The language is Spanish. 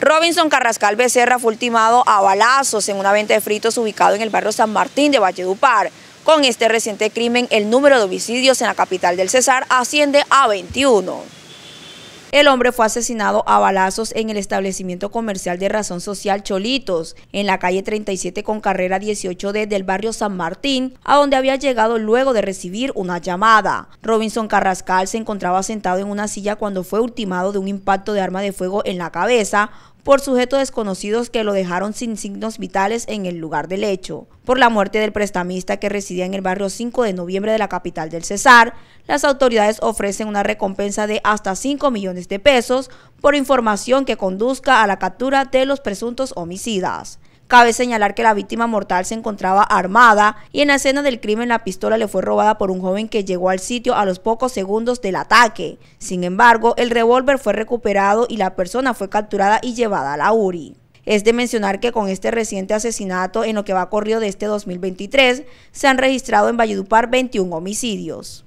Robinson Carrascal Becerra fue ultimado a balazos en una venta de fritos ubicado en el barrio San Martín de Valledupar. Con este reciente crimen, el número de homicidios en la capital del Cesar asciende a 21. El hombre fue asesinado a balazos en el establecimiento comercial de Razón Social Cholitos, en la calle 37 con carrera 18D del barrio San Martín, a donde había llegado luego de recibir una llamada. Robinson Carrascal se encontraba sentado en una silla cuando fue ultimado de un impacto de arma de fuego en la cabeza por sujetos desconocidos que lo dejaron sin signos vitales en el lugar del hecho. Por la muerte del prestamista que residía en el barrio 5 de noviembre de la capital del Cesar, las autoridades ofrecen una recompensa de hasta 5 millones de pesos por información que conduzca a la captura de los presuntos homicidas. Cabe señalar que la víctima mortal se encontraba armada y en la escena del crimen la pistola le fue robada por un joven que llegó al sitio a los pocos segundos del ataque. Sin embargo, el revólver fue recuperado y la persona fue capturada y llevada a la URI. Es de mencionar que con este reciente asesinato en lo que va corrido de este 2023, se han registrado en Valledupar 21 homicidios.